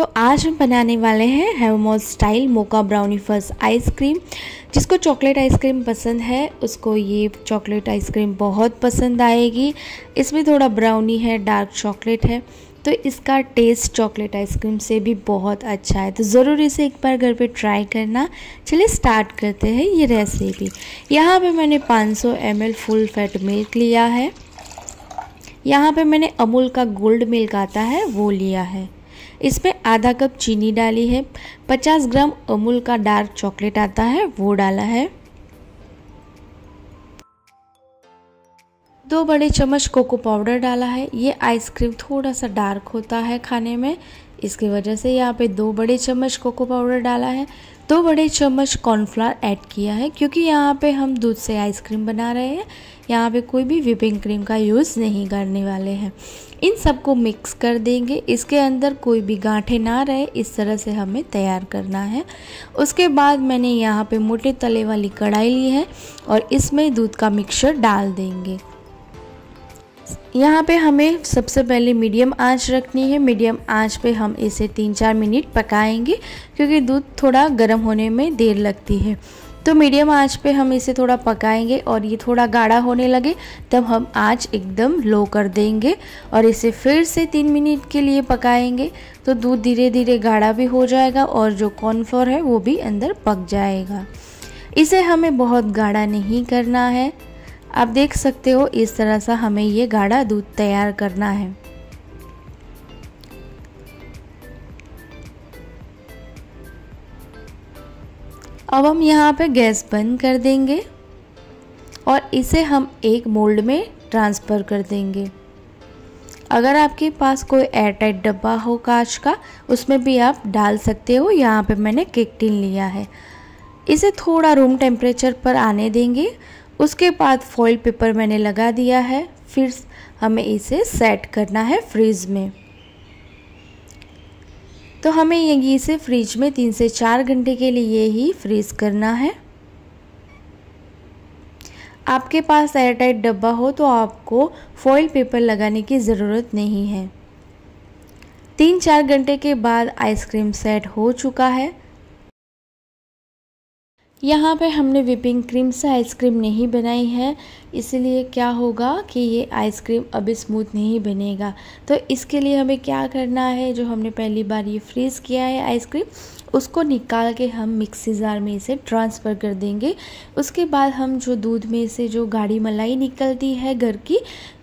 तो आज हम बनाने वाले हैं हेवमोज style mocha brownie first ice cream जिसको चॉकलेट आइसक्रीम पसंद है उसको ये चॉकलेट आइसक्रीम बहुत पसंद आएगी इसमें थोड़ा ब्राउनी है डार्क चॉकलेट है तो इसका टेस्ट चॉकलेट आइसक्रीम से भी बहुत अच्छा है तो ज़रूर इसे एक बार घर पे ट्राई करना चलिए स्टार्ट करते हैं ये रेसिपी यहाँ पे मैंने 500 सौ फुल फैट मिल्क लिया है यहाँ पे मैंने अमूल का गोल्ड मिल्क आता है वो लिया है इसमें आधा कप चीनी डाली है 50 ग्राम अमूल का डार्क चॉकलेट आता है वो डाला है दो बड़े चम्मच कोको पाउडर डाला है ये आइसक्रीम थोड़ा सा डार्क होता है खाने में इसकी वजह से यहाँ पे दो बड़े चम्मच कोको पाउडर डाला है दो बड़े चम्मच कॉर्नफ्लावर ऐड किया है क्योंकि यहाँ पे हम दूध से आइसक्रीम बना रहे हैं यहाँ पे कोई भी विपिंग क्रीम का यूज़ नहीं करने वाले हैं इन सबको मिक्स कर देंगे इसके अंदर कोई भी गांठे ना रहे इस तरह से हमें तैयार करना है उसके बाद मैंने यहाँ पे मोटे तले वाली कढ़ाई ली है और इसमें दूध का मिक्सचर डाल देंगे यहाँ पे हमें सबसे पहले मीडियम आंच रखनी है मीडियम आंच पे हम इसे तीन चार मिनट पकाएंगे क्योंकि दूध थोड़ा गर्म होने में देर लगती है तो मीडियम आंच पे हम इसे थोड़ा पकाएंगे और ये थोड़ा गाढ़ा होने लगे तब हम आंच एकदम लो कर देंगे और इसे फिर से तीन मिनट के लिए पकाएंगे तो दूध धीरे धीरे गाढ़ा भी हो जाएगा और जो कॉर्नफ्लोर है वो भी अंदर पक जाएगा इसे हमें बहुत गाढ़ा नहीं करना है आप देख सकते हो इस तरह सा हमें ये गाढ़ा दूध तैयार करना है अब हम यहाँ पे गैस बंद कर देंगे और इसे हम एक मोल्ड में ट्रांसफ़र कर देंगे अगर आपके पास कोई एयरटाइट डब्बा हो कांच का उसमें भी आप डाल सकते हो यहाँ पे मैंने केकटिन लिया है इसे थोड़ा रूम टेम्परेचर पर आने देंगे उसके बाद फॉइल पेपर मैंने लगा दिया है फिर हमें इसे सेट करना है फ्रीज में तो हमें ये इसे फ्रिज में तीन से चार घंटे के लिए ही फ्रीज़ करना है आपके पास एयरटाइट डब्बा हो तो आपको फॉइल पेपर लगाने की ज़रूरत नहीं है तीन चार घंटे के बाद आइसक्रीम सेट हो चुका है यहाँ पे हमने विपिंग क्रीम से आइसक्रीम नहीं बनाई है इसलिए क्या होगा कि ये आइसक्रीम अभी स्मूथ नहीं बनेगा तो इसके लिए हमें क्या करना है जो हमने पहली बार ये फ्रीज़ किया है आइसक्रीम उसको निकाल के हम मिक्सी जार में इसे ट्रांसफ़र कर देंगे उसके बाद हम जो दूध में से जो गाढ़ी मलाई निकलती है घर की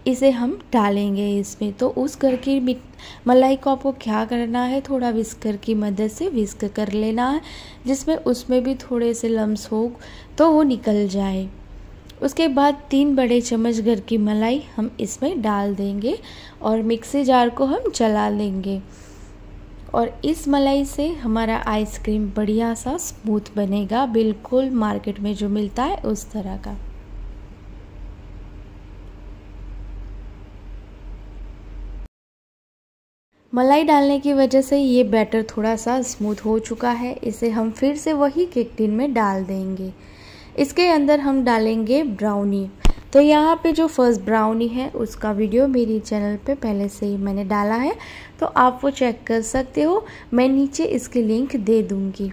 इसे हम डालेंगे इसमें तो उस करके की मलाई को आपको क्या करना है थोड़ा विस्कर की मदद से विस्क कर लेना है जिसमें उसमें भी थोड़े से लम्स हो तो वो निकल जाए उसके बाद तीन बड़े चम्मच घर की मलाई हम इसमें डाल देंगे और मिक्सी जार को हम चला लेंगे और इस मलाई से हमारा आइसक्रीम बढ़िया सा स्मूथ बनेगा बिल्कुल मार्केट में जो मिलता है उस तरह का मलाई डालने की वजह से ये बैटर थोड़ा सा स्मूथ हो चुका है इसे हम फिर से वही केक टिन में डाल देंगे इसके अंदर हम डालेंगे ब्राउनी तो यहाँ पे जो फर्स्ट ब्राउनी है उसका वीडियो मेरी चैनल पे पहले से ही मैंने डाला है तो आप वो चेक कर सकते हो मैं नीचे इसकी लिंक दे दूँगी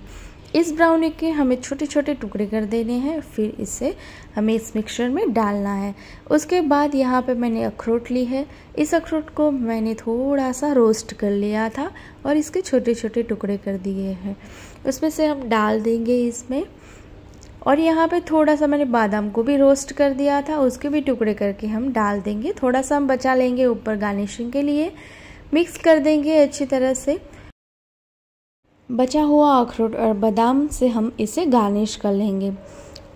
इस ब्राउनी के हमें छोटे छोटे टुकड़े कर देने हैं फिर इसे हमें इस मिक्सचर में डालना है उसके बाद यहाँ पे मैंने अखरोट ली है इस अखरोट को मैंने थोड़ा सा रोस्ट कर लिया था और इसके छोटे छोटे टुकड़े कर दिए हैं उसमें से हम डाल देंगे इसमें और यहाँ पे थोड़ा सा मैंने बादाम को भी रोस्ट कर दिया था उसके भी टुकड़े करके हम डाल देंगे थोड़ा सा हम बचा लेंगे ऊपर गार्निशिंग के लिए मिक्स कर देंगे अच्छी तरह से बचा हुआ अखरोट और बादाम से हम इसे गार्निश कर लेंगे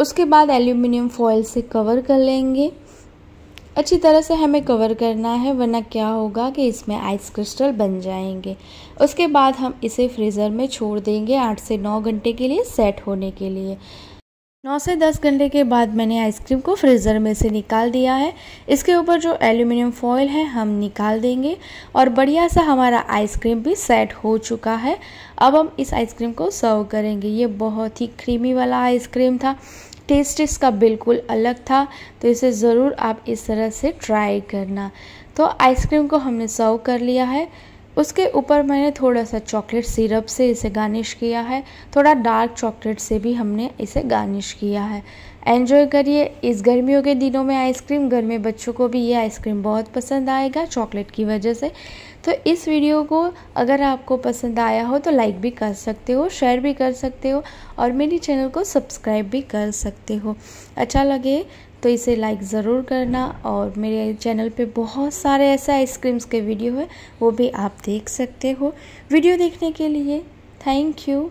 उसके बाद एल्यूमिनियम फॉयल से कवर कर लेंगे अच्छी तरह से हमें कवर करना है वरना क्या होगा कि इसमें आइस क्रिस्टल बन जाएंगे उसके बाद हम इसे फ्रीज़र में छोड़ देंगे आठ से नौ घंटे के लिए सेट होने के लिए 9 से 10 घंटे के बाद मैंने आइसक्रीम को फ्रीज़र में से निकाल दिया है इसके ऊपर जो एल्यूमिनियम फॉयल है हम निकाल देंगे और बढ़िया सा हमारा आइसक्रीम भी सेट हो चुका है अब हम इस आइसक्रीम को सर्व करेंगे ये बहुत ही क्रीमी वाला आइसक्रीम था टेस्ट इसका बिल्कुल अलग था तो इसे ज़रूर आप इस तरह से ट्राई करना तो आइसक्रीम को हमने सर्व कर लिया है उसके ऊपर मैंने थोड़ा सा चॉकलेट सिरप से इसे गार्निश किया है थोड़ा डार्क चॉकलेट से भी हमने इसे गार्निश किया है एंजॉय करिए इस गर्मियों के दिनों में आइसक्रीम घर में बच्चों को भी ये आइसक्रीम बहुत पसंद आएगा चॉकलेट की वजह से तो इस वीडियो को अगर आपको पसंद आया हो तो लाइक भी कर सकते हो शेयर भी कर सकते हो और मेरी चैनल को सब्सक्राइब भी कर सकते हो अच्छा लगे तो इसे लाइक ज़रूर करना और मेरे चैनल पे बहुत सारे ऐसे आइसक्रीम्स के वीडियो है वो भी आप देख सकते हो वीडियो देखने के लिए थैंक यू